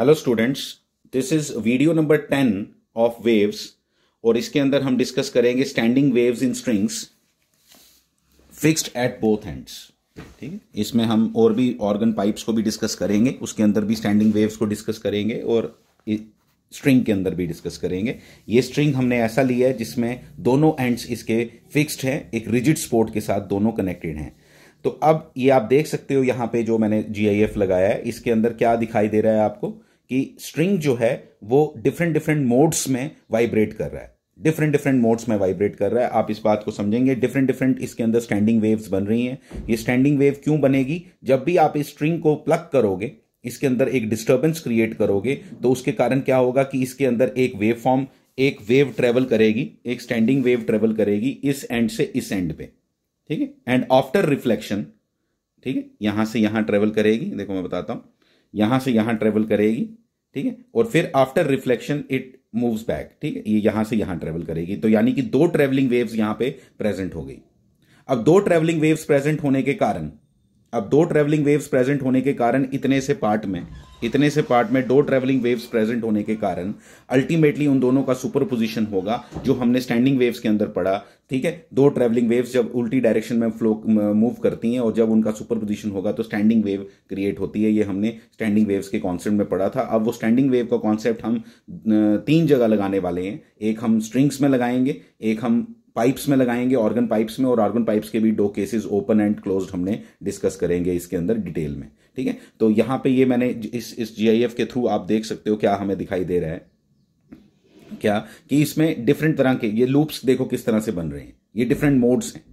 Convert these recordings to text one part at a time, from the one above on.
hello students this is video number ten of waves और इसके अंदर हम डिस्कस करेंगे standing waves in strings fixed at both ends ठीक है इसमें हम और भी ऑर्गन पाइप्स को भी डिस्कस करेंगे उसके अंदर भी स्टैंडिंग वेव्स को डिस्कस करेंगे और स्ट्रिंग के अंदर भी डिस्कस करेंगे ये स्ट्रिंग हमने ऐसा लिया है जिसमें दोनों एंड्स इसके फिक्स्ड हैं एक रिजिड स्पोर्ट के साथ दोनों कनेक्टेड हैं तो अब ये आप देख सकते हो यहां पे जो मैंने जी लगाया है इसके अंदर क्या दिखाई दे रहा है आपको कि स्ट्रिंग जो है वो डिफरेंट डिफरेंट मोड्स में वाइब्रेट कर रहा है डिफरेंट डिफरेंट मोड्स में वाइब्रेट कर रहा है आप इस बात को समझेंगे डिफरेंट डिफरेंट इसके अंदर स्टैंडिंग वेव्स बन रही हैं ये स्टैंडिंग वेव क्यों बनेगी जब भी आप इस स्ट्रिंग को प्लग करोगे इसके अंदर एक डिस्टर्बेंस क्रिएट करोगे तो उसके कारण क्या होगा कि इसके अंदर एक वेव फॉर्म एक वेव ट्रेवल करेगी एक स्टैंडिंग वेव ट्रेवल करेगी इस एंड से इस एंड पे ठीक है एंड आफ्टर रिफ्लेक्शन ठीक है यहां से यहां ट्रेवल करेगी देखो मैं बताता हूं यहां से यहां ट्रेवल करेगी ठीक है और फिर after reflection it moves back ठीक है ये यहां से यहां ट्रेवल करेगी तो यानी कि दो ट्रेवलिंग वेव्स यहां पे प्रेजेंट हो गई अब दो ट्रेवलिंग वेव्स प्रेजेंट होने के कारण अब दो ट्रेवलिंग वेव्स प्रेजेंट होने के कारण इतने से पार्ट में इतने से पार्ट में दो ट्रेवलिंग वेव्स प्रेजेंट होने के कारण अल्टीमेटली उन दोनों का सुपर पोजिशन होगा जो हमने स्टैंडिंग वेव्स के अंदर पढ़ा ठीक है दो ट्रेवलिंग वेव्स जब उल्टी डायरेक्शन में फ्लो मूव करती हैं और जब उनका सुपर पोजिशन होगा तो स्टैंडिंग वेव क्रिएट होती है ये हमने स्टैंडिंग वेव्स के कॉन्सेप्ट में पढ़ा था अब वो स्टैंडिंग वेव का कॉन्सेप्ट हम तीन जगह लगाने वाले हैं एक हम स्ट्रिंग्स में लगाएंगे एक हम पाइप्स में लगाएंगे ऑर्गन पाइप्स में और ऑर्गन पाइप्स के भी दो केसेस ओपन एंड क्लोज हमने डिस्कस करेंगे इसके अंदर डिटेल में ठीक है तो यहां पे ये मैंने इस इस जीआईएफ के थ्रू आप देख सकते हो क्या हमें दिखाई दे रहा है क्या कि इसमें डिफरेंट तरह के ये लूप्स देखो किस तरह से बन रहे हैं ये डिफरेंट मोड्स हैं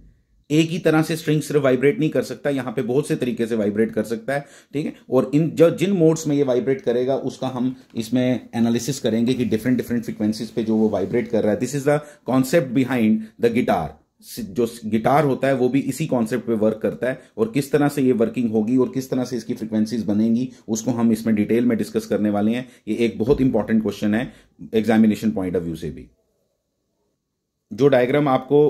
एक ही तरह से स्ट्रिंग सिर्फ वाइब्रेट नहीं कर सकता यहां पे बहुत से तरीके से वाइब्रेट कर सकता है ठीक है और इन जो जिन मोड्स में ये वाइब्रेट करेगा उसका हम इसमें एनालिसिस करेंगे कि डिफरेंट डिफरेंट फ्रिक्वेंसीज पे जो वो वाइब्रेट कर रहा है this is the concept behind the guitar जो गिटार होता है वो भी इसी कॉन्सेप्ट पे वर्क करता है और किस तरह से ये वर्किंग होगी और किस तरह से इसकी फ्रिक्वेंसीज बनेंगी उसको हम इसमें डिटेल में डिस्कस करने वाले हैं ये एक बहुत इंपॉर्टेंट क्वेश्चन है एग्जामिनेशन पॉइंट ऑफ व्यू से भी जो डायग्राम आपको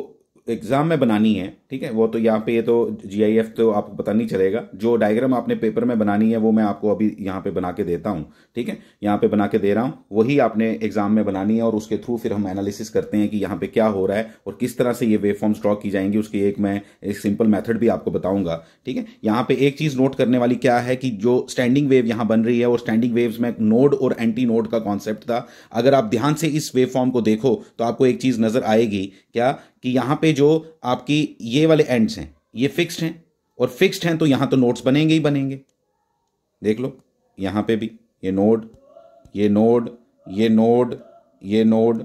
तो एग्ज़ाम में बनानी है ठीक है वो तो यहाँ पे ये तो जी तो आपको पता नहीं चलेगा जो डायग्राम आपने पेपर में बनानी है वो मैं आपको अभी यहाँ पे बना के देता हूँ ठीक है यहाँ पे बना के दे रहा हूँ वही आपने एग्ज़ाम में बनानी है और उसके थ्रू फिर हम एनालिसिस करते हैं कि यहाँ पे क्या हो रहा है और किस तरह से ये वेव फॉर्म ड्रॉ की जाएंगी उसकी एक मैं एक सिंपल मैथड भी आपको बताऊंगा ठीक है यहाँ पे एक चीज़ नोट करने वाली क्या है कि जो स्टैंडिंग वेव यहाँ बन रही है और स्टैंडिंग वेव में नोड और एंटी नोड का कॉन्सेप्ट था अगर आप ध्यान से इस वेव फॉर्म को देखो तो आपको एक चीज़ नज़र आएगी क्या कि यहाँ पे जो आपकी ये वाले एंड्स हैं ये फिक्स्ड हैं और फिक्स्ड हैं तो यहाँ तो नोट्स बनेंगे ही बनेंगे देख लो यहाँ पे भी ये नोड ये नोड ये नोड ये नोड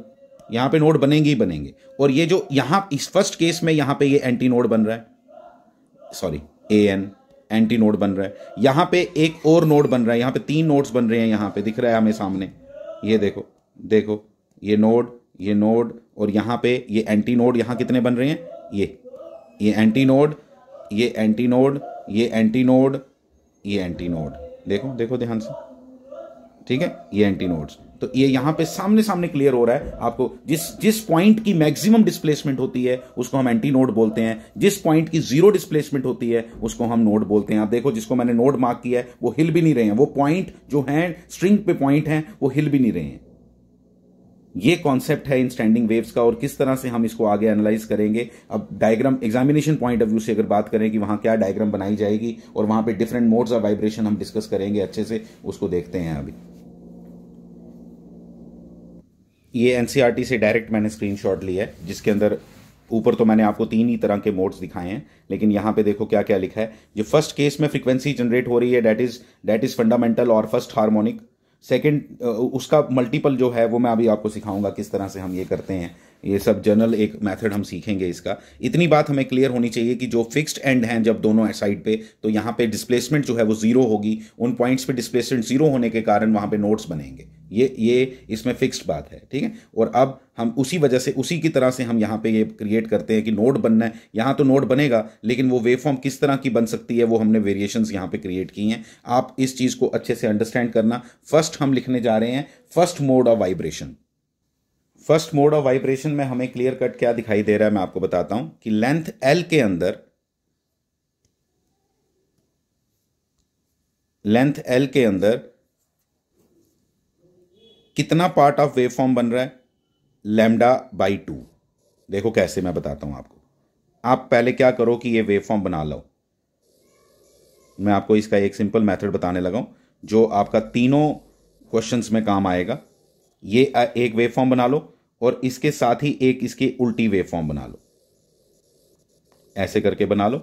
यहाँ पे नोड बनेंगे ही बनेंगे और ये जो यहाँ इस फर्स्ट केस में यहाँ पे ये एंटी नोड बन रहा है sorry a an anti node बन रहा है यहाँ पे एक और नोड बन रहा है यहाँ पे तीन नोड्स बन रहे हैं यहाँ पे दिख रहा है हमें सामने ये देखो देखो ये नोड ये नोड और यहाँ पे ये एंटी नोड यहाँ कितने बन रहे हैं ये ये एंटी नोड ये एंटी नोड ये एंटी नोड ये एंटी नोड देखो देखो ध्यान से ठीक है ये एंटी नोड्स तो ये यहाँ पे सामने सामने क्लियर हो रहा है आपको जिस जिस पॉइंट की मैक्सिमम डिस्प्लेसमेंट होती है उसको हम एंटी नोड बोलते हैं जिस पॉइंट की जीरो डिस्प्लेसमेंट होती है उसको हम नोड बोलते हैं आप देखो जिसको मैंने नोड मार्क किया है वो हिल भी नहीं रहे हैं वो पॉइंट जो है स्ट्रिंग पे पॉइंट है वो हिल भी नहीं रहे हैं ये कॉन्सेप्ट है इन स्टैंडिंग वेव्स का और किस तरह से हम इसको आगे एनालाइज करेंगे अब diagram examination point of view से अगर बात करें कि वहां क्या डायग्राम बनाई जाएगी और वहां पे डिफरेंट मोड्स ऑफ वाइब्रेशन हम डिस्कस करेंगे अच्छे से उसको देखते हैं अभी ये एनसीआरटी e से डायरेक्ट मैंने स्क्रीन लिया है जिसके अंदर ऊपर तो मैंने आपको तीन ही तरह के मोड्स दिखाए हैं लेकिन यहां पे देखो क्या क्या लिखा है जो फर्स्ट केस में फ्रीक्वेंसी जनरेट हो रही है that is that is fundamental और फर्स्ट हार्मोनिक सेकेंड उसका मल्टीपल जो है वो मैं अभी आपको सिखाऊंगा किस तरह से हम ये करते हैं ये सब जनरल एक मेथड हम सीखेंगे इसका इतनी बात हमें क्लियर होनी चाहिए कि जो फिक्स्ड एंड हैं जब दोनों साइड पे तो यहाँ पे डिस्प्लेसमेंट जो है वो जीरो होगी उन पॉइंट्स पे डिस्प्लेसमेंट जीरो होने के कारण वहाँ पे नोट्स बनेंगे ये ये इसमें फिक्स्ड बात है ठीक है और अब हम उसी वजह से उसी की तरह से हम यहाँ पे ये क्रिएट करते हैं कि नोड बनना है यहाँ तो नोड बनेगा लेकिन वो वेव फॉर्म किस तरह की बन सकती है वो हमने वेरिएशंस यहाँ पे क्रिएट की हैं आप इस चीज़ को अच्छे से अंडरस्टैंड करना फर्स्ट हम लिखने जा रहे हैं first mode of vibration first mode of vibration में हमें क्लियर कट क्या दिखाई दे रहा है मैं आपको बताता हूँ कि लेंथ एल के अंदर लेंथ एल के अंदर कितना पार्ट ऑफ वेव फॉर्म बन रहा है लेमडा बाई टू देखो कैसे मैं बताता हूं आपको आप पहले क्या करो कि ये वेव फॉर्म बना लो मैं आपको इसका एक सिंपल मेथड बताने लगा हूं जो आपका तीनों क्वेश्चंस में काम आएगा ये एक वेव फॉर्म बना लो और इसके साथ ही एक इसकी उल्टी वेव फॉर्म बना लो ऐसे करके बना लो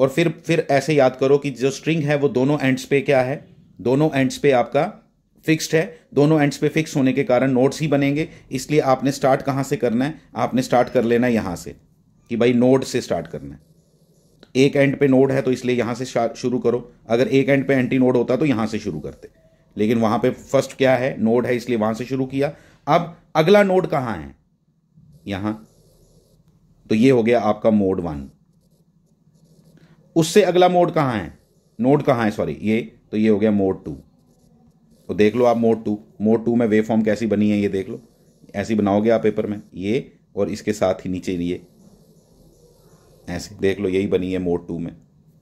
और फिर फिर ऐसे याद करो कि जो स्ट्रिंग है वो दोनों एंड्स पे क्या है दोनों एंड्स पे आपका फिक्स्ड है दोनों एंड्स पे फिक्स होने के कारण नोड्स ही बनेंगे इसलिए आपने स्टार्ट कहाँ से करना है आपने स्टार्ट कर लेना है यहाँ से कि भाई नोड से स्टार्ट करना है एक एंड पे नोड है तो इसलिए यहाँ से शुरू करो अगर एक एंड पे एंटी नोड होता तो यहाँ से शुरू करते लेकिन वहाँ पे फर्स्ट क्या है नोड है इसलिए वहाँ से शुरू किया अब अगला नोड कहाँ है यहाँ तो ये हो गया आपका मोड वन उससे अगला मोड कहाँ है नोड कहाँ है सॉरी ये तो ये हो गया मोड टू तो देख लो आप मोड टू मोड टू में वेव फॉर्म कैसी बनी है ये देख लो ऐसी बनाओगे आप पेपर में ये और इसके साथ ही नीचे ये ऐसे देख लो यही बनी है मोड टू में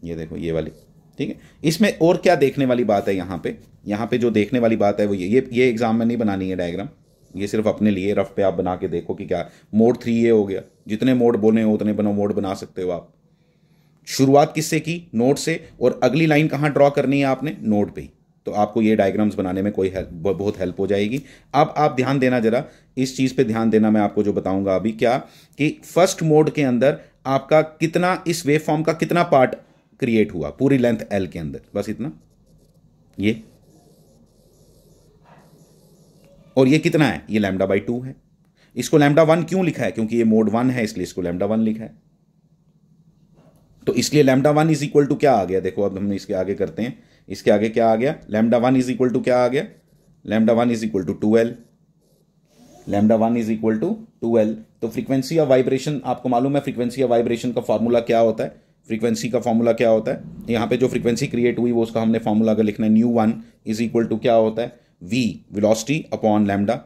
ये देखो ये वाली ठीक है इसमें और क्या देखने वाली बात है यहाँ पे यहाँ पे जो देखने वाली बात है वो ये ये ये एग्जाम में नहीं बनानी है डायग्राम ये सिर्फ अपने लिए रफ पे आप बना के देखो कि क्या मोड थ्री ये हो गया जितने मोड बोले हो उतने बनो मोड बना सकते हो आप शुरुआत किससे की नोट से और अगली लाइन कहाँ ड्रॉ करनी है आपने नोट पे ही तो आपको ये डायग्राम्स बनाने में कोई हेल्प बहुत हेल्प हो जाएगी अब आप ध्यान देना ज़रा इस चीज़ पे ध्यान देना मैं आपको जो बताऊंगा अभी क्या कि फर्स्ट मोड के अंदर आपका कितना इस वेव फॉर्म का कितना पार्ट क्रिएट हुआ पूरी लेंथ एल के अंदर बस इतना ये और ये कितना है ये लैमडा बाई टू है इसको लैमडा वन क्यों लिखा है क्योंकि ये मोड वन है इसलिए इसको लैमडा वन लिखा है तो इसलिए lambda one is equal to क्या आ गया देखो अब हम इसके आगे करते हैं इसके आगे क्या आ गया lambda one is equal to क्या आ गया lambda one is equal to two L lambda one is equal to two L तो फ्रीक्वेंसी ऑफ वाइब्रेशन आपको मालूम है फ्रीक्वेंसी ऑफ वाइब्रेशन का फॉर्मूला क्या होता है फ्रीक्वेंसी का फॉर्मूला क्या होता है यहाँ पे जो फ्रीक्वेंसी क्रिएट हुई वो उसका हमने फॉर्मूला अगर लिखना है nu one is equal to क्या होता है वी वेलोसिटी अपॉन लेमडा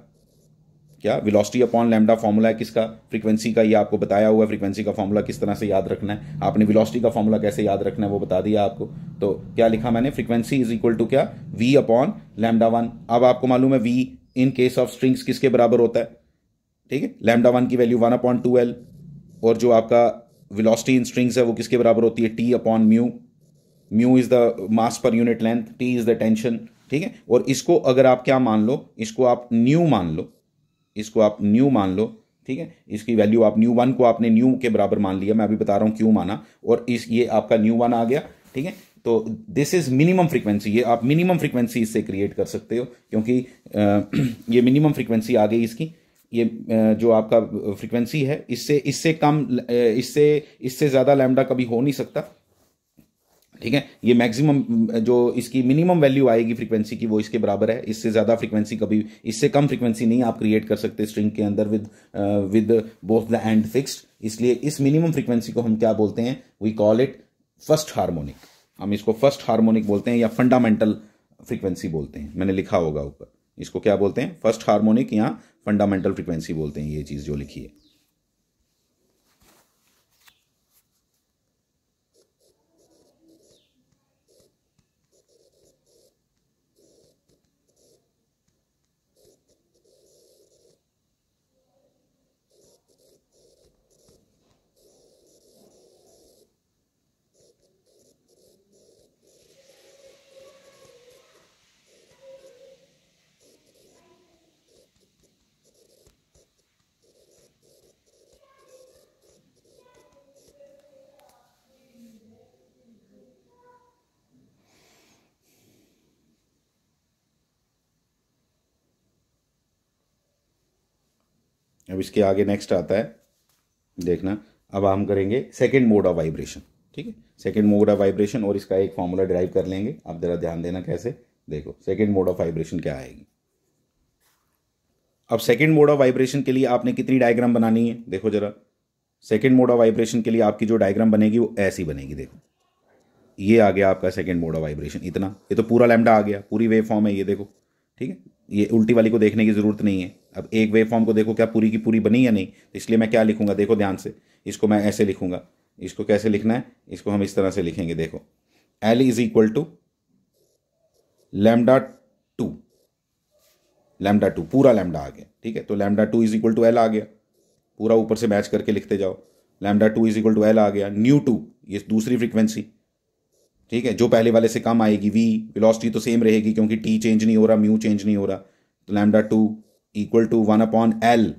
क्या विलॉसिटी अपॉन लैमडा फॉर्मूला है किसका फ्रीक्वेंसी का ये आपको बताया हुआ है फ्रीक्वेंसी का फॉर्मूला किस तरह से याद रखना है आपने विलॉसिटी का फॉर्मूला कैसे याद रखना है वो बता दिया आपको तो क्या लिखा मैंने फ्रीक्वेंसी इज इक्वल टू क्या वी अपॉन लैमडा वन अब आपको मालूम है V in case of strings किसके बराबर होता है ठीक है लैमडा वन की value one upon two L और जो आपका वेलोसिटी इन स्ट्रिंग्स है वो किसके बराबर होती है T upon mu mu is the mass per unit length T is the tension ठीक है और इसको अगर आप क्या मान लो इसको आप न्यू मान लो इसको आप न्यू मान लो ठीक है इसकी वैल्यू आप न्यू वन को आपने न्यू के बराबर मान लिया मैं अभी बता रहा हूँ क्यों माना और इस ये आपका न्यू वन आ गया ठीक है तो दिस इज मिनिमम फ्रीक्वेंसी ये आप मिनिमम फ्रीक्वेंसी इससे क्रिएट कर सकते हो क्योंकि ये मिनिमम फ्रीक्वेंसी आ गई इसकी ये जो आपका फ्रीक्वेंसी है इससे इससे कम इससे इससे ज़्यादा लैमडा कभी हो नहीं सकता ठीक है ये मैक्सिमम जो इसकी मिनिमम वैल्यू आएगी फ्रीक्वेंसी की वो इसके बराबर है इससे ज़्यादा फ्रीक्वेंसी कभी इससे कम फ्रीक्वेंसी नहीं आप क्रिएट कर सकते स्ट्रिंग के अंदर with with both the end fixed इसलिए इस मिनिमम फ्रीक्वेंसी को हम क्या बोलते हैं we call it first harmonic हम इसको फर्स्ट हार्मोनिक बोलते हैं या फंडामेंटल फ्रीक्वेंसी बोलते हैं मैंने लिखा होगा ऊपर इसको क्या बोलते हैं फर्स्ट हार्मोनिक या फंडामेंटल फ्रीक्वेंसी बोलते हैं ये चीज़ जो लिखी है अब इसके आगे नेक्स्ट आता है देखना अब हम करेंगे सेकेंड मोड ऑफ वाइब्रेशन ठीक है सेकेंड मोड ऑफ वाइब्रेशन और इसका एक फॉर्मूला ड्राइव कर लेंगे आप ज़रा ध्यान देना कैसे देखो सेकेंड मोड ऑफ वाइब्रेशन क्या आएगी अब सेकेंड मोड ऑफ वाइब्रेशन के लिए आपने कितनी डायग्राम बनानी है देखो जरा सेकेंड मोड ऑफ वाइब्रेशन के लिए आपकी जो डायग्राम बनेगी वो ऐसी बनेगी देखो ये आ गया आपका सेकेंड मोड ऑफ वाइब्रेशन इतना ये तो पूरा लैमडा आ गया पूरी वेव फॉर्म है ये देखो ठीक है ये उल्टी वाली को देखने की ज़रूरत नहीं है अब एक वेव फॉर्म को देखो क्या पूरी की पूरी बनी या नहीं तो इसलिए मैं क्या लिखूंगा देखो ध्यान से इसको मैं ऐसे लिखूंगा इसको कैसे लिखना है इसको हम इस तरह से लिखेंगे देखो L is equal to lambda two lambda two पूरा लेमडा आ गया ठीक है तो lambda two is equal to L आ गया पूरा ऊपर से मैच करके लिखते जाओ lambda two is equal to L आ गया न्यू टू ये दूसरी फ्रिक्वेंसी ठीक है जो पहले वाले से कम आएगी वी विलॉसिटी तो सेम रहेगी क्योंकि टी चेंज नहीं हो रहा म्यू चेंज नहीं हो रहा तो lambda two equal to one upon L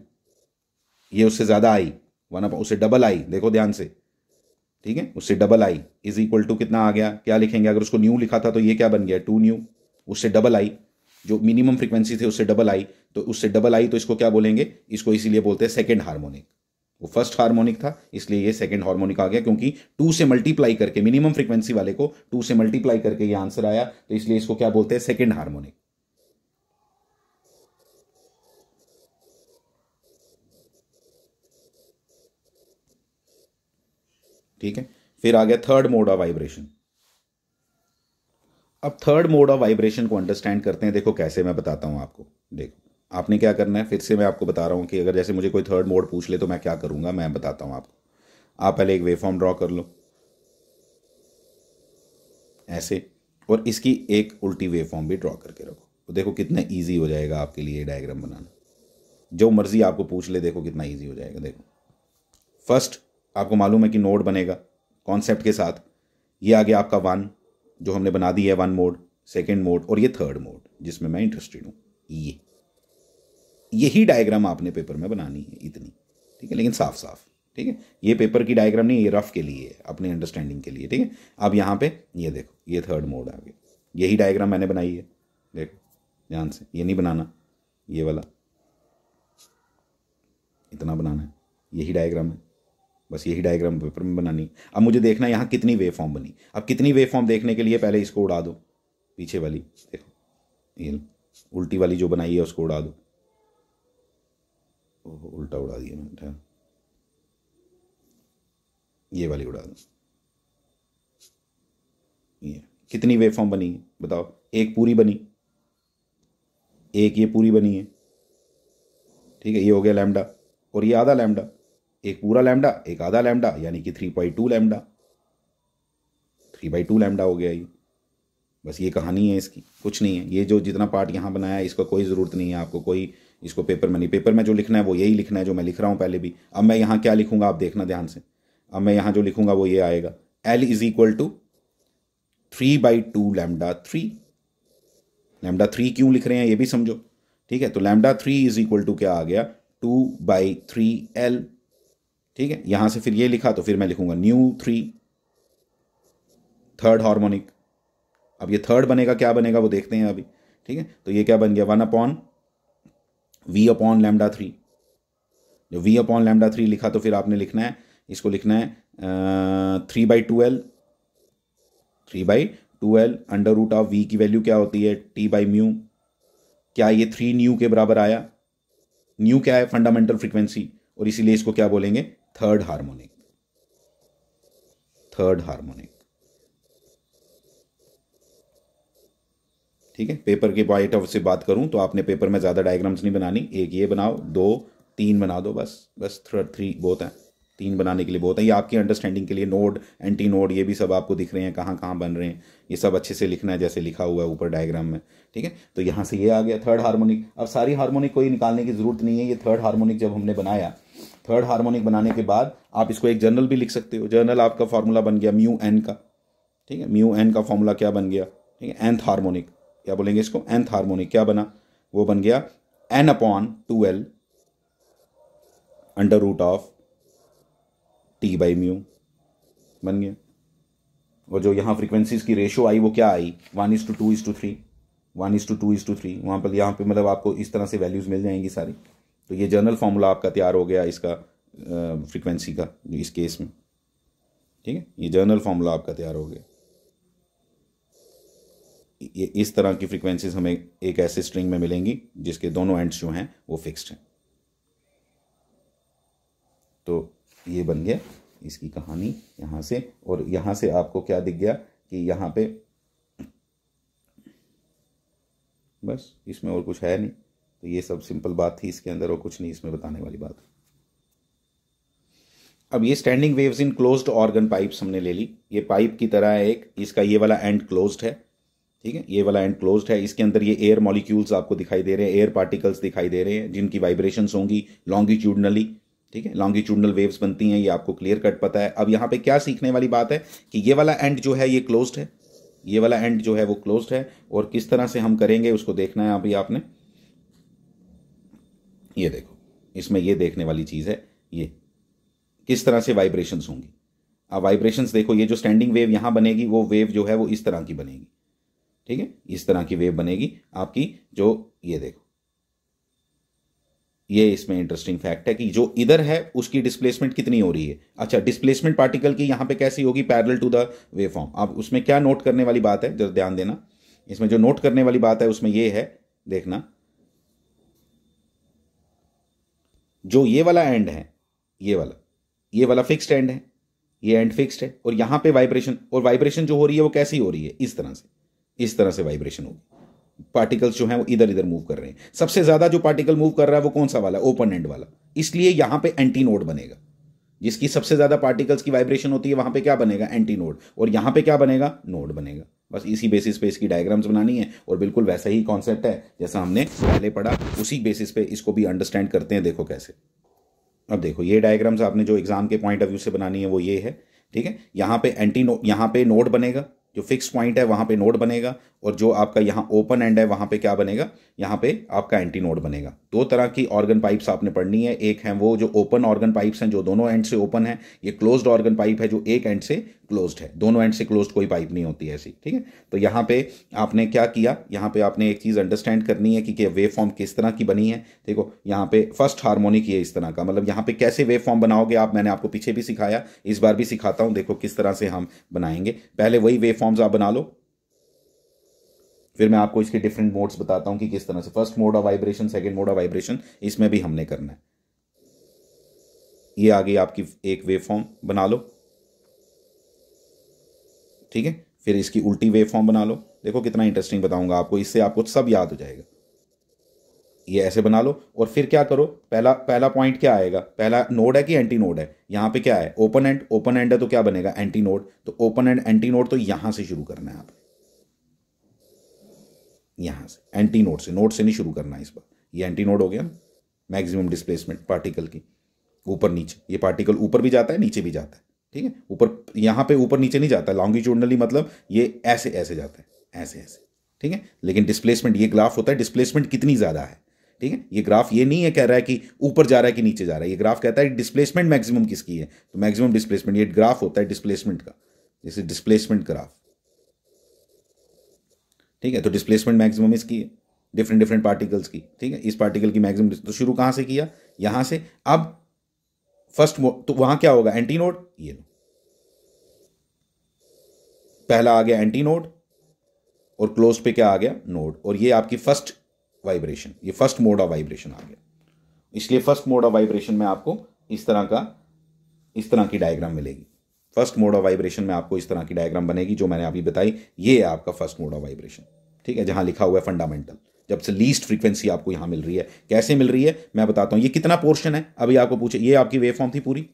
ये उससे ज़्यादा आई वन अपॉन उससे डबल आई देखो ध्यान से ठीक है उससे डबल आई इज इक्वल टू कितना आ गया क्या लिखेंगे अगर उसको न्यू लिखा था तो ये क्या बन गया टू न्यू उससे डबल आई जो मिनिमम फ्रीक्वेंसी थी उससे डबल आई तो उससे डबल आई तो इसको क्या बोलेंगे इसको इसीलिए बोलते हैं सेकेंड हार्मोनिक वो फर्स्ट हार्मोनिक था इसलिए ये सेकेंड हार्मोनिक आ गया क्योंकि टू से मल्टीप्लाई करके मिनिमम फ्रिक्वेंसी वाले को टू से मल्टीप्लाई करके ये आंसर आया तो इसलिए इसको क्या बोलते हैं सेकेंड हार्मोनिक ठीक है फिर आ गया थर्ड मोड ऑफ वाइब्रेशन अब थर्ड मोड ऑफ वाइब्रेशन को अंडरस्टैंड करते हैं देखो कैसे मैं बताता हूं आपको देखो आपने क्या करना है फिर से मैं आपको बता रहा हूं कि अगर जैसे मुझे कोई थर्ड मोड पूछ ले तो मैं क्या करूंगा मैं बताता हूं आपको आप पहले एक फॉर्म ड्रॉ कर लो ऐसे और इसकी एक उल्टी फॉर्म भी ड्रॉ करके रखो तो देखो कितना ईजी हो जाएगा आपके लिए डायग्राम बनाना जो मर्जी आपको पूछ ले देखो कितना ईजी हो जाएगा देखो फर्स्ट आपको मालूम है कि नोड बनेगा कॉन्सेप्ट के साथ ये आ गया आपका वन जो हमने बना दी है वन मोड सेकेंड मोड और ये थर्ड मोड जिसमें मैं इंटरेस्टेड हूँ ये यही डायग्राम आपने पेपर में बनानी है इतनी ठीक है लेकिन साफ साफ ठीक है ये पेपर की डायग्राम नहीं ये रफ के लिए है अपने अंडरस्टैंडिंग के लिए ठीक है अब यहाँ पे ये देखो ये थर्ड मोड आ गया यही डायग्राम मैंने बनाई है देखो ध्यान से ये नहीं बनाना ये वाला इतना बनाना है यही डायग्राम है बस यही डायग्राम पेपर में बनानी अब मुझे देखना यहाँ कितनी वेव फॉर्म बनी अब कितनी वेव फॉर्म देखने के लिए पहले इसको उड़ा दो पीछे वाली देखो ये उल्टी वाली जो बनाई है उसको उड़ा दो ओह उल्टा उड़ा दिया मैंने ये वाली उड़ा दो ये कितनी वेव फॉर्म बनी है बताओ एक पूरी बनी एक ये पूरी बनी है ठीक है ये हो गया लैमडा और ये आधा लैमडा एक पूरा लैमडा एक आधा लैमडा यानी कि three by two lambda three by two lambda हो गया ये बस ये कहानी है इसकी कुछ नहीं है ये जो जितना पार्ट यहाँ बनाया है इसका कोई ज़रूरत नहीं है आपको कोई इसको पेपर में नहीं पेपर में जो लिखना है वो यही लिखना है जो मैं लिख रहा हूँ पहले भी अब मैं यहाँ क्या लिखूँगा आप देखना ध्यान से अब मैं यहाँ जो लिखूँगा वो ये आएगा L is equal to three by two lambda three lambda three क्यों लिख रहे हैं ये भी समझो ठीक है तो lambda three is equal to क्या आ गया टू बाई थ्री एल ठीक है यहां से फिर ये लिखा तो फिर मैं लिखूंगा न्यू थ्री थर्ड हार्मोनिक अब ये थर्ड बनेगा क्या बनेगा वो देखते हैं अभी ठीक है तो ये क्या बन गया one upon V upon lambda three जो वी अपॉन लैमडा थ्री लिखा तो फिर आपने लिखना है इसको लिखना है three by two L three by two L under root of V की वैल्यू क्या होती है टी बाई म्यू क्या ये थ्री न्यू के बराबर आया न्यू क्या है फंडामेंटल फ्रिक्वेंसी और इसीलिए इसको क्या बोलेंगे थर्ड हार्मोनिक थर्ड हार्मोनिक ठीक है पेपर के पॉइंट ऑफ से बात करूं तो आपने पेपर में ज़्यादा डायग्राम्स नहीं बनानी एक ये बनाओ दो तीन बना दो बस बस थ्री बहुत है तीन बनाने के लिए बहुत है ये आपकी अंडरस्टैंडिंग के लिए नोड एंटी नोड ये भी सब आपको दिख रहे हैं कहाँ कहाँ बन रहे हैं ये सब अच्छे से लिखना है जैसे लिखा हुआ है ऊपर डायग्राम में ठीक है तो यहाँ से ये आ गया थर्ड हार्मोनिक अब सारी हार्मोनिक कोई निकालने की ज़रूरत नहीं है ये थर्ड हार्मोनिक जब हमने बनाया थर्ड हार्मोनिक बनाने के बाद आप इसको एक जर्नल भी लिख सकते हो जर्नल आपका फार्मूला बन गया म्यू एन का ठीक है म्यू एन का फार्मूला क्या बन गया ठीक है एंथ हार्मोनिक क्या बोलेंगे इसको एंथ हार्मोनिक क्या बना वो बन गया n upon two L under root of T by mu बन गया और जो यहाँ फ्रीक्वेंसीज की रेशो आई वो क्या आई one is to two is to three one is to two is to three वहाँ पर यहाँ पे मतलब आपको इस तरह से वैल्यूज़ मिल जाएंगी सारी तो ये जर्नल फार्मूला आपका तैयार हो गया इसका फ्रीक्वेंसी का इस केस में ठीक है ये जर्नल फार्मूला आपका तैयार हो गया ये इस तरह की फ्रीक्वेंसीज हमें एक ऐसे स्ट्रिंग में मिलेंगी जिसके दोनों एंड्स जो हैं वो फिक्स्ड हैं तो ये बन गया इसकी कहानी यहाँ से और यहाँ से आपको क्या दिख गया कि यहाँ पे बस इसमें और कुछ है नहीं तो ये सब सिंपल बात थी इसके अंदर और कुछ नहीं इसमें बताने वाली बात अब ये standing waves in closed organ pipes हमने ले ली ये पाइप की तरह है एक इसका ये वाला एंड क्लोज्ड है ठीक है ये वाला एंड क्लोज्ड है इसके अंदर ये एयर मॉलिक्यूल्स आपको दिखाई दे रहे हैं एयर पार्टिकल्स दिखाई दे रहे हैं जिनकी वाइब्रेशन होंगी लॉन्गिट्यूडनली ठीक है लॉन्गिट्यूडनल वेव्स बनती हैं ये आपको क्लियर कट पता है अब यहाँ पे क्या सीखने वाली बात है कि ये वाला एंड जो है ये क्लोज्ड है ये वाला एंड जो है वो क्लोज्ड है और किस तरह से हम करेंगे उसको देखना है अभी आपने ये देखो इसमें ये देखने वाली चीज़ है ये किस तरह से वाइब्रेशंस होंगी अब वाइब्रेशंस देखो ये जो स्टैंडिंग वेव यहाँ बनेगी वो वेव जो है वो इस तरह की बनेगी ठीक है इस तरह की वेव बनेगी आपकी जो ये देखो ये इसमें इंटरेस्टिंग फैक्ट है कि जो इधर है उसकी डिस्प्लेसमेंट कितनी हो रही है अच्छा डिस्प्लेसमेंट पार्टिकल की यहां पे कैसी होगी parallel to the wave form अब उसमें क्या नोट करने वाली बात है जरा ध्यान देना इसमें जो नोट करने वाली बात है उसमें ये है देखना जो ये वाला एंड है ये वाला ये वाला फिक्स्ड एंड है ये एंड फिक्स्ड है और यहां पे वाइब्रेशन और वाइब्रेशन जो हो रही है वो कैसी हो रही है इस तरह से इस तरह से वाइब्रेशन होगी पार्टिकल्स जो हैं वो इधर इधर मूव कर रहे हैं सबसे ज़्यादा जो पार्टिकल मूव कर रहा है वो कौन सा वाला ओपन एंड वाला इसलिए यहां पे एंटी नोड बनेगा जिसकी सबसे ज़्यादा पार्टिकल्स की वाइब्रेशन होती है वहाँ पे क्या बनेगा एंटी नोड और यहाँ पे क्या बनेगा नोड बनेगा बस इसी बेसिस पे इसकी डायग्राम्स बनानी है और बिल्कुल वैसा ही कॉन्सेप्ट है जैसा हमने पहले पढ़ा उसी बेसिस पे इसको भी अंडरस्टैंड करते हैं देखो कैसे अब देखो ये डायग्राम्स आपने जो एग्ज़ाम के पॉइंट ऑफ व्यू से बनानी है वो ये है ठीक है यहाँ पे एंटी नो यहाँ पे नोड बनेगा जो फिक्स पॉइंट है वहां पे नोड बनेगा और जो आपका यहाँ ओपन एंड है वहाँ पे क्या बनेगा यहाँ पे आपका एंटी नोड बनेगा दो तरह की ऑर्गन पाइप्स आपने पढ़नी है एक है वो जो ओपन ऑर्गन पाइप्स हैं जो दोनों एंड से ओपन है ये क्लोज्ड ऑर्गन पाइप है जो एक एंड से क्लोज्ड है दोनों एंड से क्लोज्ड कोई पाइप नहीं होती ऐसी ठीक है तो यहाँ पे आपने क्या किया यहाँ पे आपने एक चीज़ अंडरस्टैंड करनी है कि, कि वेव फॉर्म किस तरह की बनी है देखो यहाँ पे फर्स्ट हार्मोनिक ये इस तरह का मतलब यहाँ पे कैसे वेव फॉर्म बनाओगे आप मैंने आपको पीछे भी सिखाया इस बार भी सिखाता हूँ देखो किस तरह से हम बनाएंगे पहले वही वेव फॉर्म्स आप बना लो फिर मैं आपको इसके डिफरेंट मोड्स बताता हूँ कि किस तरह से first mode of vibration second mode of vibration इसमें भी हमने करना है ये आ गई आपकी एक वेव फॉर्म बना लो ठीक है फिर इसकी उल्टी वेव फॉर्म बना लो देखो कितना इंटरेस्टिंग बताऊंगा आपको इससे आपको सब याद हो जाएगा ये ऐसे बना लो और फिर क्या करो पहला पहला पॉइंट क्या आएगा पहला नोड है कि एंटी नोड है यहां पे क्या है ओपन एंड ओपन एंड है तो क्या बनेगा एंटी नोड तो ओपन एंड एंटी नोड तो यहां से शुरू करना है आप यहाँ से एंटी नोड से नोड से नहीं शुरू करना है इस बार ये एंटी नोड हो गया ना मैक्सिमम डिस्प्लेसमेंट पार्टिकल की ऊपर नीचे ये पार्टिकल ऊपर भी जाता है नीचे भी जाता है ठीक है ऊपर यहाँ पे ऊपर नीचे नहीं जाता लॉन्गिट्यूडनली मतलब ये ऐसे ऐसे जाता है ऐसे ऐसे ठीक है लेकिन डिस्प्लेसमेंट ये ग्राफ होता है डिस्प्लेसमेंट कितनी ज़्यादा है ठीक है ये ग्राफ ये नहीं है कह रहा है कि ऊपर जा रहा है कि नीचे जा रहा है ये ग्राफ कहता है डिस्प्लेसमेंट मैक्सिमम किसकी है तो मैक्सिमम डिस्प्लेसमेंट ये ग्राफ होता है डिस्प्लेसमेंट का जैसे डिस्प्लेसमेंट ग्राफ ठीक है तो डिस्प्लेसमेंट मैक्सिमम इसकी है डिफरेंट डिफरेंट पार्टिकल्स की ठीक है इस पार्टिकल की मैक्सिमम तो शुरू कहाँ से किया यहाँ से अब फर्स्ट तो वहाँ क्या होगा एंटी नोड ये लो पहला आ गया एंटी नोड और क्लोज पे क्या आ गया नोड और ये आपकी फर्स्ट वाइब्रेशन ये फर्स्ट मोड ऑफ वाइब्रेशन आ गया इसलिए फर्स्ट मोड ऑफ वाइब्रेशन में आपको इस तरह का इस तरह की डायग्राम मिलेगी फर्स्ट मोड ऑफ वाइब्रेशन में आपको इस तरह की डायग्राम बनेगी जो मैंने अभी बताई ये है आपका फर्स्ट मोड ऑफ वाइब्रेशन ठीक है जहां लिखा हुआ है फंडामेंटल जब से लीस्ट फ्रीक्वेंसी आपको यहां मिल रही है कैसे मिल रही है मैं बताता हूं ये कितना पोर्शन है अभी आपको पूछे ये आपकी वेव फॉर्म थी पूरी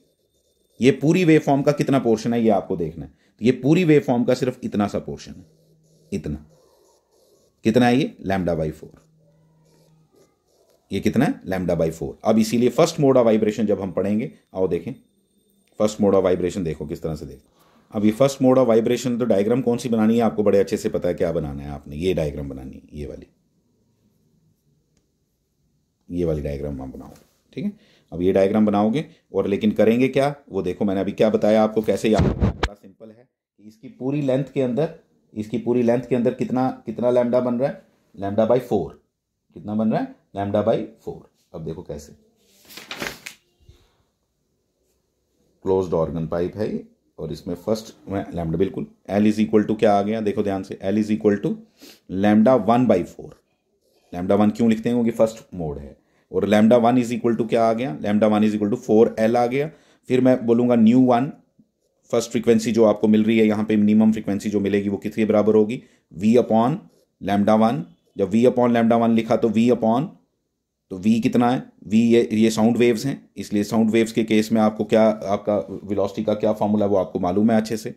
ये पूरी वेव फॉर्म का कितना पोर्शन है ये आपको देखना है तो ये पूरी वेव फॉर्म का सिर्फ इतना सा पोर्शन है इतना कितना है ये लैमडा बाई फोर ये कितना है लैमडा बाई फोर अब इसीलिए फर्स्ट मोड ऑफ वाइब्रेशन जब हम पढ़ेंगे आओ देखें फर्स्ट मोड ऑफ वाइब्रेशन देखो किस तरह से देखो अब ये फर्स्ट मोड ऑफ वाइब्रेशन तो डायग्राम कौन सी बनानी है आपको बड़े अच्छे से पता है क्या बनाना है आपने ये डायग्राम बनानी है ये वाली ये वाली डायग्राम आप बनाओ ठीक है अब ये डायग्राम बनाओगे और लेकिन करेंगे क्या वो देखो मैंने अभी क्या बताया आपको कैसे याद बड़ा सिंपल है इसकी पूरी लेंथ के अंदर इसकी पूरी लेंथ के अंदर कितना कितना लैमडा बन रहा है लैमडा बाई फोर कितना बन रहा है लैमडा बाई फोर अब देखो कैसे क्लोज्ड ऑर्गन पाइप है और इसमें फर्स्ट में लैमडा बिल्कुल एल इज इक्वल टू क्या आ गया देखो ध्यान से L is equal to lambda one by four lambda one क्यों लिखते हैं क्योंकि फर्स्ट मोड है और lambda one is equal to क्या आ गया lambda one is equal to four L आ गया फिर मैं बोलूँगा न्यू वन फर्स्ट फ्रीक्वेंसी जो आपको मिल रही है यहाँ पे मिनिमम फ्रीक्वेंसी जो मिलेगी वो किसके बराबर होगी वी अपॉन लैमडा वन जब वी अपॉन लैमडा वन लिखा तो वी अपॉन तो v कितना है v ये ये साउंड वेव्स हैं इसलिए साउंड वेव्स के केस में आपको क्या आपका वेलोसिटी का क्या फॉर्मूला है वो आपको मालूम है अच्छे से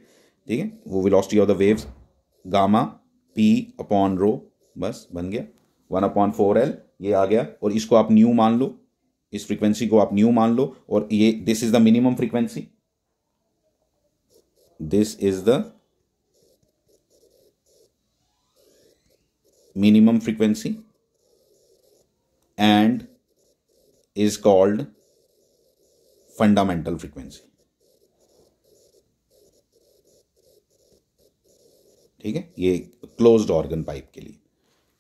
ठीक है वो velocity of the waves gamma p upon rho बस बन गया वन अपॉन फोर एल ये आ गया और इसको आप न्यू मान लो इस फ्रीक्वेंसी को आप न्यू मान लो और ये this is the minimum frequency this is the minimum frequency and is called fundamental frequency ठीक है ये क्लोज्ड ऑर्गन पाइप के लिए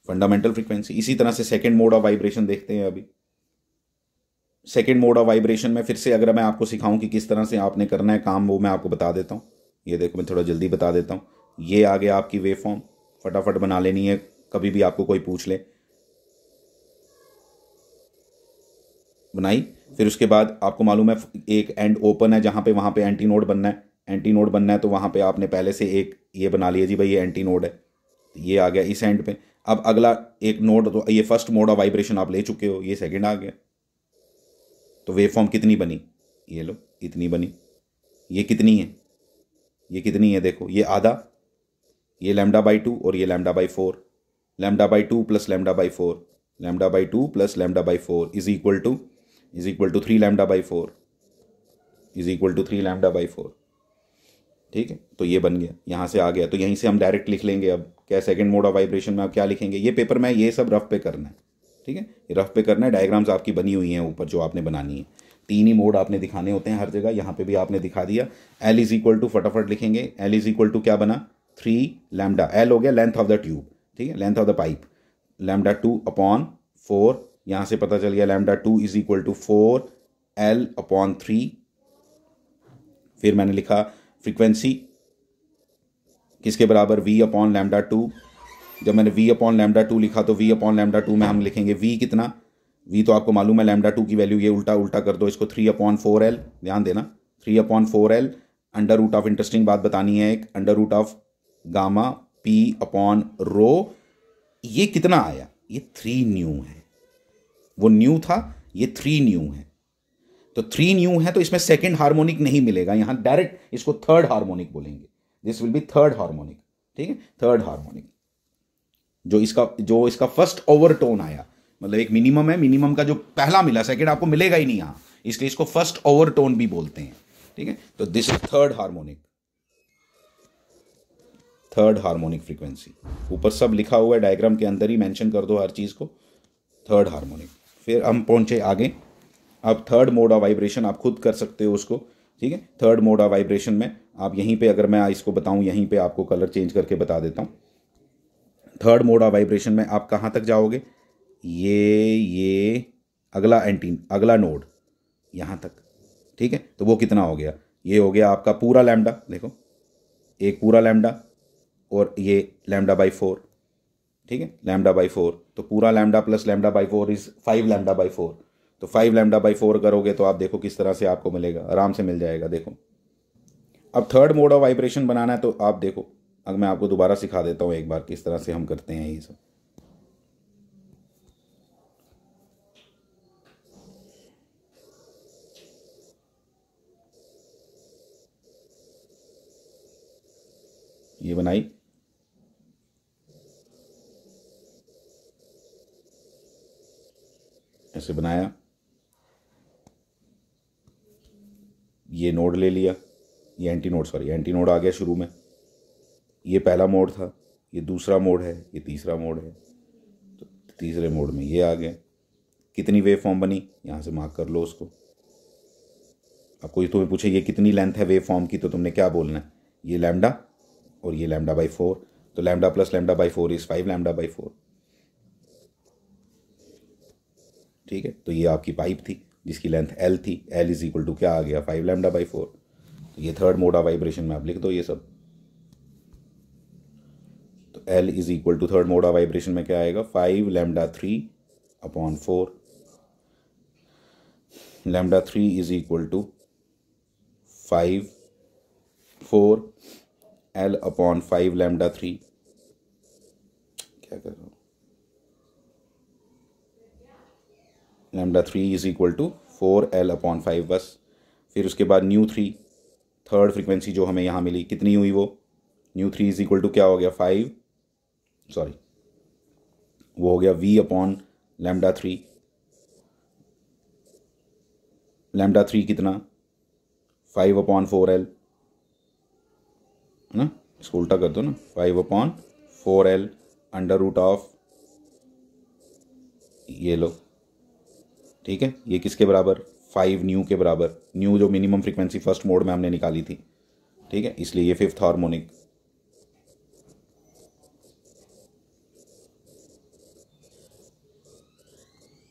फंडामेंटल फ्रीक्वेंसी इसी तरह से सेकेंड मोड ऑफ वाइब्रेशन देखते हैं अभी सेकेंड मोड ऑफ वाइब्रेशन में फिर से अगर मैं आपको सिखाऊं कि किस तरह से आपने करना है काम वो मैं आपको बता देता हूं ये देखो मैं थोड़ा जल्दी बता देता हूँ ये आ गया आपकी वेव फॉर्म फटाफट बना लेनी है कभी भी आपको कोई पूछ ले बनाई फिर उसके बाद आपको मालूम है एक एंड ओपन है जहाँ पे वहाँ पे एंटी नोड बनना है एंटी नोड बनना है तो वहाँ पे आपने पहले से एक ये बना लिया जी भाई ये एंटी नोड है तो ये आ गया इस एंड पे अब अगला एक नोड तो ये फर्स्ट मोड ऑफ वाइब्रेशन आप ले चुके हो ये सेकेंड आ गया तो वेव फॉर्म कितनी बनी ये लो इतनी बनी ये कितनी है ये कितनी है देखो ये आधा ये लेमडा बाई टू और ये lambda by four lambda by two plus lambda by four lambda by two plus lambda by four is equal to is equal to three lambda by four is equal to three lambda by four ठीक है तो ये बन गया यहाँ से आ गया तो यहीं से हम डायरेक्ट लिख लेंगे अब क्या सेकेंड मोड ऑफ वाइब्रेशन में आप क्या लिखेंगे ये पेपर में ये सब रफ पे करना है ठीक है ये रफ पे करना है डायग्राम्स आपकी बनी हुई हैं ऊपर जो आपने बनानी है तीन ही मोड आपने दिखाने होते हैं हर जगह यहाँ पे भी आपने दिखा दिया एल इज इक्वल टू फटाफट लिखेंगे एल इज इक्वल टू क्या बना थ्री लैमडा एल हो गया लेंथ ऑफ द ट्यूब ठीक है length of the pipe lambda two upon four यहां से पता चल गया lambda two is equal to four L upon three फिर मैंने लिखा फ्रीक्वेंसी किसके बराबर वी अपॉन लैमडा टू जब मैंने वी अपॉन लैमडा टू लिखा तो वी अपॉन लैमडा टू में हम लिखेंगे वी कितना वी तो आपको मालूम है लैमडा टू की वैल्यू ये उल्टा उल्टा कर दो इसको थ्री अपॉन फोर एल ध्यान देना three upon four L under root of interesting बात बतानी है एक under root of gamma P upon rho ये कितना आया ये थ्री न्यू है वो न्यू था ये थ्री न्यू है तो थ्री न्यू है तो इसमें सेकेंड हार्मोनिक नहीं मिलेगा यहां डायरेक्ट इसको थर्ड हार्मोनिक बोलेंगे this will be third harmonic ठीक है थर्ड हार्मोनिक जो इसका जो इसका फर्स्ट ओवरटोन आया मतलब एक मिनिमम है मिनिमम का जो पहला मिला सेकेंड आपको मिलेगा ही नहीं यहां इसलिए इसको फर्स्ट ओवरटोन भी बोलते हैं ठीक है तो this is third harmonic third harmonic frequency ऊपर सब लिखा हुआ है डायग्राम के अंदर ही मेंशन कर दो हर चीज को थर्ड हार्मोनिक फिर हम पहुंचे आगे अब थर्ड मोड ऑफ वाइब्रेशन आप खुद कर सकते हो उसको ठीक है थर्ड मोड ऑफ वाइब्रेशन में आप यहीं पे अगर मैं इसको बताऊं यहीं पे आपको कलर चेंज करके बता देता हूँ थर्ड मोड ऑफ वाइब्रेशन में आप कहाँ तक जाओगे ये ये अगला एंटीन अगला नोड यहाँ तक ठीक है तो वो कितना हो गया ये हो गया आपका पूरा लैमडा देखो एक पूरा लैमडा और ये लैमडा बाई फोर ठीक है लैमडा बाई फोर तो पूरा lambda plus lambda by four is five lambda by four तो फाइव लैमडा बाई फोर करोगे तो आप देखो किस तरह से आपको मिलेगा आराम से मिल जाएगा देखो अब थर्ड मोड ऑफ वाइब्रेशन बनाना है तो आप देखो अगर मैं आपको दोबारा सिखा देता हूँ एक बार किस तरह से हम करते हैं ये सब ये बनाई ऐसे बनाया ये नोड ले लिया ये anti node sorry anti node आ गया शुरू में ये पहला मोड था ये दूसरा मोड है ये तीसरा मोड है तो तीसरे मोड में ये आ गया कितनी वेव फॉर्म बनी यहाँ से मार्क कर लो उसको अब कोई तुम्हें पूछे ये कितनी लेंथ है वेव फॉर्म की तो तुमने क्या बोलना है ये लैमडा और ये लैमडा बाई फोर तो lambda plus lambda by four is five lambda by four ठीक है तो ये आपकी पाइप थी जिसकी लेंथ एल थी एल इज इक्वल टू क्या आ गया फाइव लैमडा बाई फोर तो ये थर्ड मोड ऑफ वाइब्रेशन में आप लिख दो ये सब तो L is equal to third mode of vibration में क्या आएगा five lambda three upon four lambda three is equal to five four L upon five lambda three क्या कर lambda three is equal to four L upon five बस फिर उसके बाद new three third frequency जो हमें यहाँ मिली कितनी हुई वो nu three is equal to क्या हो गया फाइव सॉरी वो हो गया V upon lambda three lambda three कितना फाइव अपॉन फोर एल है ना इसको उल्टा कर दो ना five upon four L under root of ये लो ठीक है ये किसके बराबर फाइव न्यू के बराबर न्यू जो मिनिमम फ्रीक्वेंसी फर्स्ट मोड में हमने निकाली थी ठीक है इसलिए ये फिफ्थ हार्मोनिक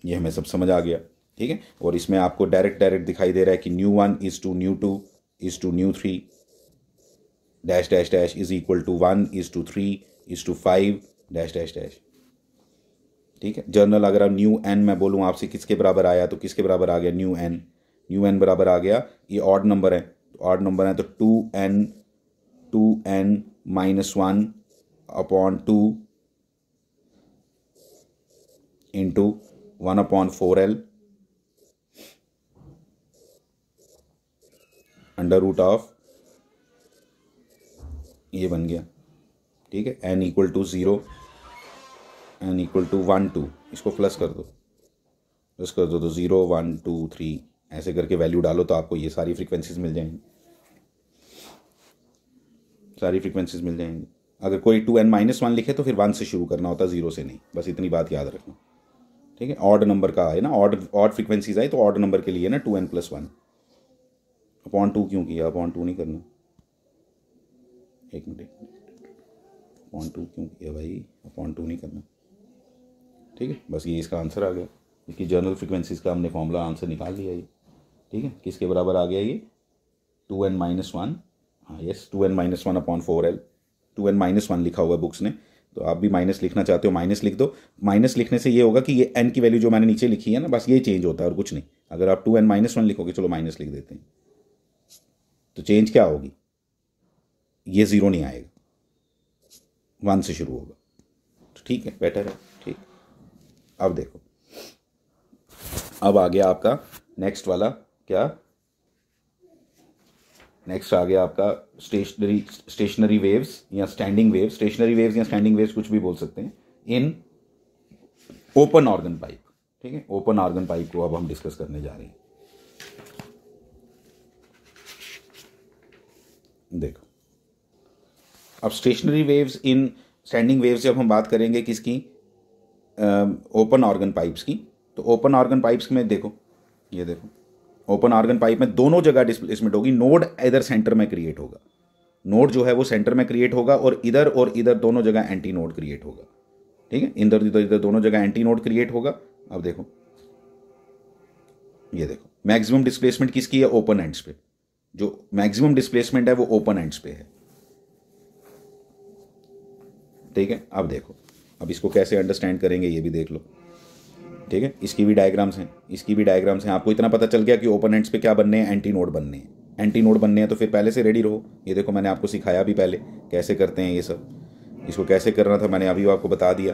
ये हमें सब समझ आ गया ठीक है और इसमें आपको डायरेक्ट डायरेक्ट दिखाई दे रहा है कि nu one is to nu two is to nu three dash dash dash is equal to one is to three is to five dash dash dash ठीक है जर्नल अगर आप न्यू एन मैं बोलूँ आपसे किसके बराबर आया तो किसके बराबर आ गया न्यू एन न्यू एन बराबर आ गया ये ऑड नंबर है ऑड नंबर है तो two n two n minus one upon two into one upon four L under root of ये बन गया ठीक है n equal to zero n equal to one two इसको प्लस कर दो प्लस कर दो तो ज़ीरो वन टू थ्री ऐसे करके वैल्यू डालो तो आपको ये सारी फ्रीक्वेंसीज मिल जाएंगी सारी फ्रीक्वेंसीज मिल जाएंगी अगर कोई टू एन माइनस वन लिखे तो फिर वन से शुरू करना होता है ज़ीरो से नहीं बस इतनी बात याद रखना ठीक है ऑड नंबर का है ना ऑड ऑड फ्रीक्वेंसीज आई तो ऑड नंबर के लिए ना two n plus one upon two क्यों किया अपॉन टू नहीं करना एक मिनट अपॉन टू क्यों किया भाई अपॉन टू नहीं करना ठीक है बस ये इसका आंसर आ गया इसकी जर्नल फ्रिक्वेंसीज का हमने फॉर्मूला आंसर निकाल लिया ये ठीक है किसके बराबर आ गया ये टू एन माइनस वन हाँ yes two n minus one upon four L two n minus one लिखा हुआ है बुक्स ने तो आप भी माइनस लिखना चाहते हो माइनस लिख दो माइनस लिखने से ये होगा कि ये एन की वैल्यू जो मैंने नीचे लिखी है ना बस ये चेंज होता है और कुछ नहीं अगर आप टू एन माइनस वन लिखोगे चलो माइनस लिख देते हैं तो चेंज क्या होगी ये ज़ीरो नहीं आएगा वन से शुरू होगा तो ठीक है बेटर है अब देखो अब आ गया आपका नेक्स्ट वाला क्या नेक्स्ट आ गया आपका स्टेशनरी स्टेशनरी वेव्स या स्टैंडिंग वेव्स स्टेशनरी वेव्स या स्टैंडिंग वेव्स कुछ भी बोल सकते हैं इन ओपन ऑर्गन पाइप ठीक है ओपन ऑर्गन पाइप को अब हम डिस्कस करने जा रहे हैं देखो अब stationary waves in standing waves जब हम बात करेंगे किसकी ओपन ऑर्गन पाइप्स की तो ओपन ऑर्गन पाइप्स में देखो ये देखो ओपन ऑर्गन पाइप में दोनों जगह डिस्प्लेसमेंट होगी नोड इधर सेंटर में क्रिएट होगा नोड जो है वो सेंटर में क्रिएट होगा और इधर और इधर दोनों जगह एंटी नोड क्रिएट होगा ठीक है इधर इधर इधर दोनों जगह एंटी नोड क्रिएट होगा अब देखो ये देखो मैक्सिमम डिस्प्लेसमेंट किसकी है ओपन एंड्स पे जो मैक्सिमम डिस्प्लेसमेंट है वो ओपन एंड्स पे है ठीक है अब देखो अब इसको कैसे अंडरस्टैंड करेंगे ये भी देख लो ठीक है इसकी भी डायग्राम्स हैं इसकी भी डायग्राम्स हैं आपको इतना पता चल गया कि ओपन एंड्स पे क्या बनने हैं एंटी नोड बनने हैं एंटी नोड बनने हैं तो फिर पहले से रेडी रहो ये देखो मैंने आपको सिखाया भी पहले कैसे करते हैं ये सब इसको कैसे करना था मैंने अभी आपको बता दिया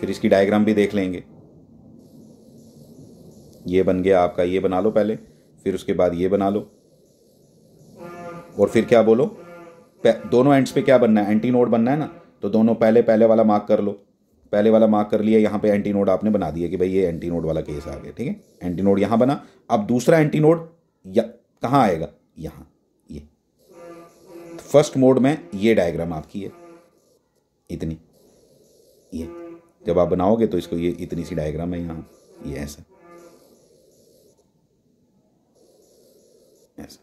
फिर इसकी डायग्राम भी देख लेंगे ये बन गया आपका ये बना लो पहले फिर उसके बाद ये बना लो और फिर क्या बोलो दोनों एंड्स पे क्या बनना है एंटी नोड बनना है ना तो दोनों पहले पहले वाला मार्क कर लो पहले वाला मार्क कर लिया यहाँ पे एंटी नोड आपने बना दिया कि भाई ये एंटी नोड वाला केस आ गया ठीक है एंटी नोड यहाँ बना अब दूसरा एंटी नोड कहाँ आएगा यहाँ ये फर्स्ट मोड में ये डायग्राम आपकी है इतनी ये जब आप बनाओगे तो इसको ये इतनी सी डायग्राम है यहाँ ये ऐसा ऐसा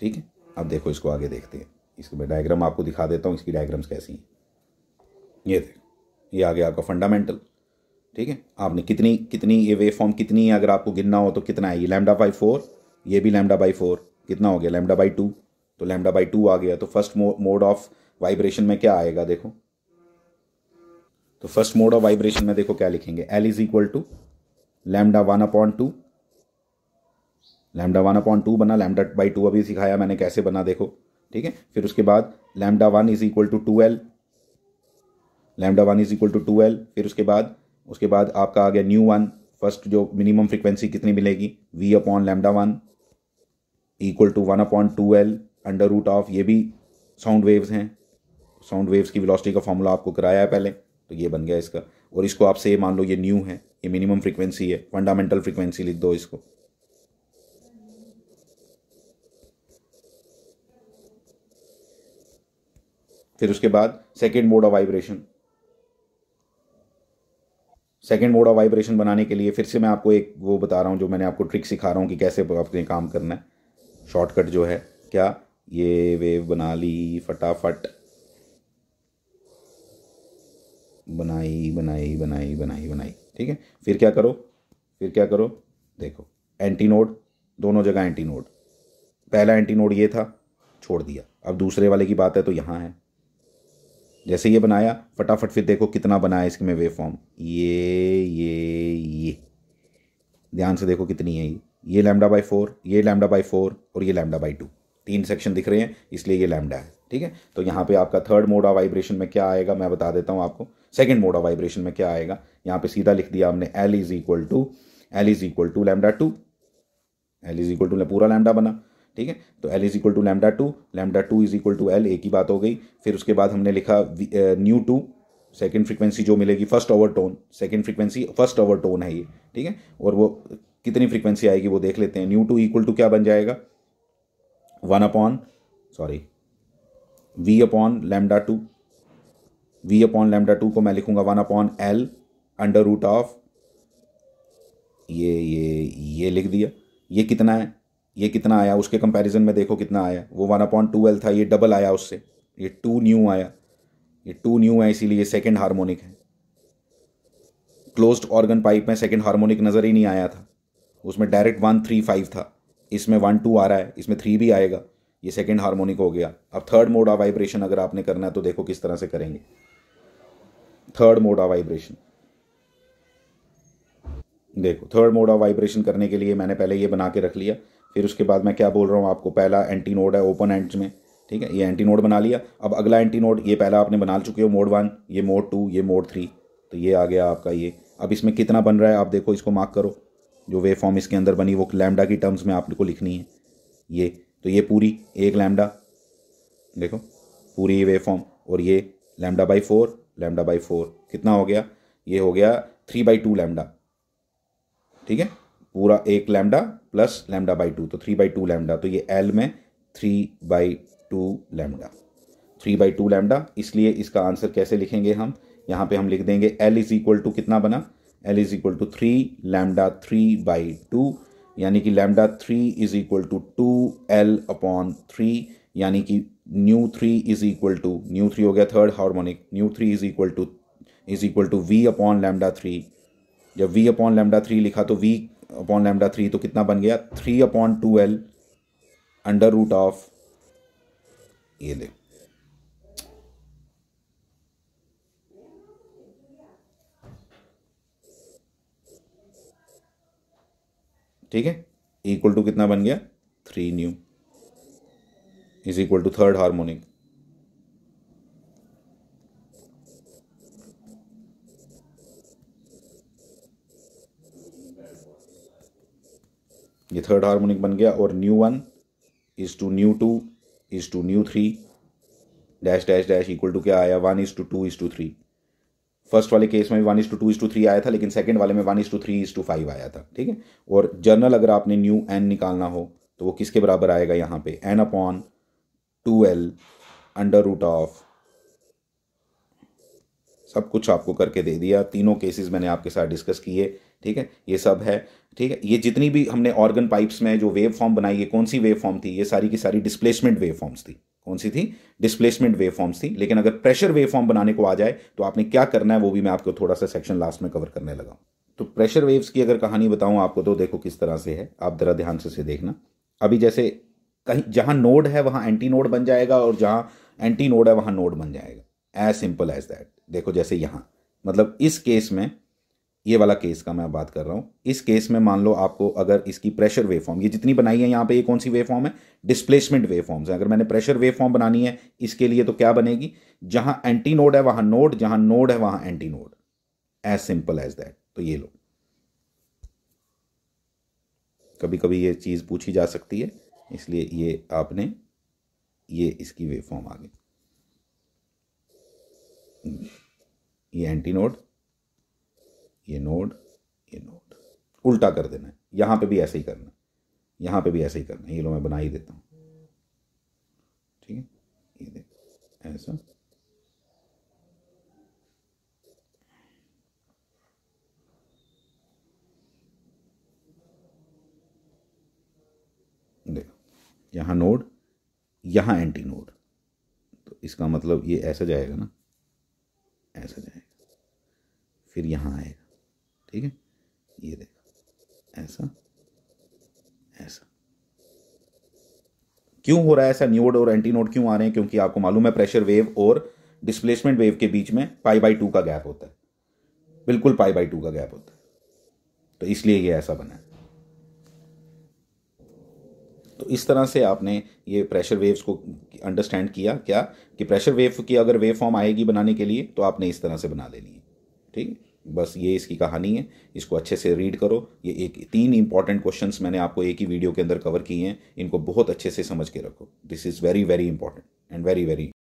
ठीक है अब देखो इसको आगे देखते हैं इसको मैं डायग्राम आपको दिखा देता हूँ इसकी डायग्राम्स कैसी हैं ये देखो ये आ गया आपका फंडामेंटल ठीक है आपने कितनी कितनी ये वेव फॉर्म कितनी है अगर आपको गिनना हो तो कितना है ये लैमडा बाई फोर ये भी लैमडा बाई फोर कितना हो गया लैमडा बाई टू तो लैमडा बाई टू आ गया तो फर्स्ट मोड ऑफ वाइब्रेशन में क्या आएगा देखो तो फर्स्ट मोड ऑफ वाइब्रेशन में देखो क्या लिखेंगे L is equal to lambda one upon two lambda one upon two बना लैमडा बाई टू अभी सिखाया मैंने कैसे बना देखो ठीक है फिर उसके बाद lambda one is equal to two L lambda one is equal to two L फिर उसके बाद उसके बाद आपका आ गया न्यू वन फर्स्ट जो मिनिमम फ्रिक्वेंसी कितनी मिलेगी V upon lambda one equal to one upon two L under root of ये भी साउंड वेव्स हैं साउंड वेव्स की वेलोसिटी का फॉर्मूला आपको कराया है पहले तो ये बन गया इसका और इसको आप से मान लो ये न्यू है ये मिनिमम फ्रिक्वेंसी है फंडामेंटल फ्रिक्वेंसी लिख दो इसको फिर उसके बाद second mode of vibration second mode of vibration बनाने के लिए फिर से मैं आपको एक वो बता रहा हूँ जो मैंने आपको ट्रिक सिखा रहा हूँ कि कैसे आपने काम करना है शॉर्टकट जो है क्या ये वेव बना ली फटाफट बनाई बनाई बनाई बनाई बनाई ठीक है फिर क्या करो फिर क्या करो देखो एंटी नोड दोनों जगह एंटी नोड पहला एंटी नोड ये था छोड़ दिया अब दूसरे वाले की बात है तो यहाँ है जैसे ये बनाया फटाफट फिर देखो कितना बनाया इसमें वेव फॉर्म ये ये ये ध्यान से देखो कितनी है ये ये लैमडा बाई फोर ये लैमडा बाई फोर और ये लैमडा बाई टू तीन सेक्शन दिख रहे हैं इसलिए ये लैमडा है ठीक है तो यहाँ पे आपका थर्ड मोड ऑफ वाइब्रेशन में क्या आएगा मैं बता देता हूँ आपको सेकंड मोड ऑफ वाइब्रेशन में क्या आएगा यहाँ पे सीधा लिख दिया हमने L is equal to L is equal to lambda two L is equal to पूरा लैमडा बना ठीक है तो L is equal to lambda two lambda two is equal to L A की बात हो गई फिर उसके बाद हमने लिखा न्यू टू सेकेंड फ्रीक्वेंसी जो मिलेगी first overtone second frequency first overtone है ये ठीक है और वो कितनी फ्रीक्वेंसी आएगी वो देख लेते हैं न्यू टू इक्वल टू क्या बन जाएगा one upon sorry V upon lambda two V upon lambda two को मैं लिखूंगा one upon L under root of ये ये ये लिख दिया ये कितना है ये कितना आया उसके कंपैरिजन में देखो कितना आया वो वन अपॉइंट टू एल था ये डबल आया उससे ये टू न्यू आया ये टू न्यू है इसीलिए सेकेंड हार्मोनिक है क्लोज्ड ऑर्गन पाइप में सेकेंड हार्मोनिक नज़र ही नहीं आया था उसमें डायरेक्ट वन थ्री फाइव था इसमें वन टू आ रहा है इसमें थ्री भी आएगा ये सेकेंड हारमोनिक हो गया अब थर्ड मोड ऑफ वाइब्रेशन अगर आपने करना है तो देखो किस तरह से करेंगे थर्ड मोड ऑफ वाइब्रेशन देखो थर्ड मोड ऑफ वाइब्रेशन करने के लिए मैंने पहले ये बना के रख लिया फिर उसके बाद मैं क्या बोल रहा हूँ आपको पहला एंटी नोड है ओपन एंड्स में ठीक है ये एंटी नोड बना लिया अब अगला एंटी नोड ये पहला आपने बना चुके हो मोड वन ये मोड टू ये मोड थ्री तो ये आ गया आपका ये अब इसमें कितना बन रहा है आप देखो इसको मार्क करो जो वे फॉर्म इसके अंदर बनी वो लैमडा की टर्म्स में आपको लिखनी है ये तो ये पूरी एक लैमडा देखो पूरी वे फॉर्म और ये lambda by four lambda by four कितना हो गया ये हो गया थ्री बाई टू लैमडा ठीक है पूरा एक lambda plus lambda by two तो थ्री बाई टू लैमडा तो ये एल में three by two lambda three by two lambda इसलिए इसका आंसर कैसे लिखेंगे हम यहाँ पे हम लिख देंगे एल इज़ इक्वल टू कितना बना L is equal to three lambda three by two यानी कि lambda three is equal to two L upon three यानी कि nu three is equal to nu three हो गया third harmonic nu three is equal to is equal to V upon lambda three जब V upon lambda three लिखा तो we upon lambda three तो कितना बन गया three upon two L under root of ये ले ठीक है इक्वल टू कितना बन गया three nu is equal to third harmonic ये थर्ड हार्मोनिक बन गया और nu one is to nu two is to nu three dash dash dash equal to क्या आया one is to two is to three first वाले case में one is to two is to three आया था लेकिन second वाले में one is to three is to five आया था ठीक है और जर्नल अगर आपने न्यू एन निकालना हो तो वो किसके बराबर आएगा यहाँ पे N upon two L under root of सब कुछ आपको करके दे दिया तीनों केसेस मैंने आपके साथ डिस्कस किए ठीक है ये सब है ठीक है ये जितनी भी हमने ऑर्गन पाइप्स में जो वेव फॉर्म बनाई है कौन सी वेव फॉर्म थी ये सारी की सारी डिस्प्लेसमेंट वेव फॉर्म्स थी कौन सी थी डिस्प्लेसमेंट वेव फॉर्म्स थी लेकिन अगर प्रेशर वेव फॉर्म बनाने को आ जाए तो आपने क्या करना है वो भी मैं आपको थोड़ा सा सेक्शन लास्ट में कवर करने लगा तो प्रेशर वेव्स की अगर कहानी बताऊं आपको तो देखो किस तरह से है आप ज़रा ध्यान से, से देखना अभी जैसे कहीं जहाँ नोड है वहाँ एंटी नोड बन जाएगा और जहाँ एंटी नोड है वहाँ नोड बन जाएगा एज सिंपल एज दैट देखो जैसे यहाँ मतलब इस केस में ये वाला केस का मैं बात कर रहा हूँ इस केस में मान लो आपको अगर इसकी प्रेशर वेव फॉर्म ये जितनी बनाई है यहाँ पे ये कौन सी वेव फॉर्म है डिस्प्लेसमेंट वेव फॉर्म्स है अगर मैंने प्रेशर वेव फॉर्म बनानी है इसके लिए तो क्या बनेगी जहाँ एंटी नोड है वहाँ नोड जहाँ नोड है वहाँ antinode as simple as that तो ये लो कभी कभी ये चीज़ पूछी जा सकती है इसलिए ये आपने ये इसकी वेव फॉर्म आ गई ये एंटी नोड ये नोड ये नोड उल्टा कर देना है यहां पे भी ऐसे ही करना है यहां पे भी ऐसे ही करना है ये लो मैं बना ही देता हूँ ठीक है ये देखो ऐसा देखो यहां नोड यहां एंटी नोड तो इसका मतलब ये ऐसा जाएगा ना ऐसा जाएगा फिर यहाँ आएगा ठीक है ये देखो ऐसा ऐसा क्यों हो रहा है ऐसा न्यूड और एंटी नोड क्यों आ रहे हैं क्योंकि आपको मालूम है प्रेशर वेव और डिस्प्लेसमेंट वेव के बीच में पाई बाई टू का गैप होता है बिल्कुल पाई बाई टू का गैप होता है तो इसलिए ये ऐसा बना है तो इस तरह से आपने ये प्रेशर वेव्स को अंडरस्टैंड किया क्या कि प्रेशर वेव की अगर वेव फॉर्म आएगी बनाने के लिए तो आपने इस तरह से बना लेनी है ठीक बस ये इसकी कहानी है इसको अच्छे से रीड करो ये एक तीन इंपॉर्टेंट क्वेश्चंस मैंने आपको एक ही वीडियो के अंदर कवर किए हैं इनको बहुत अच्छे से समझ के रखो this is very very important and very very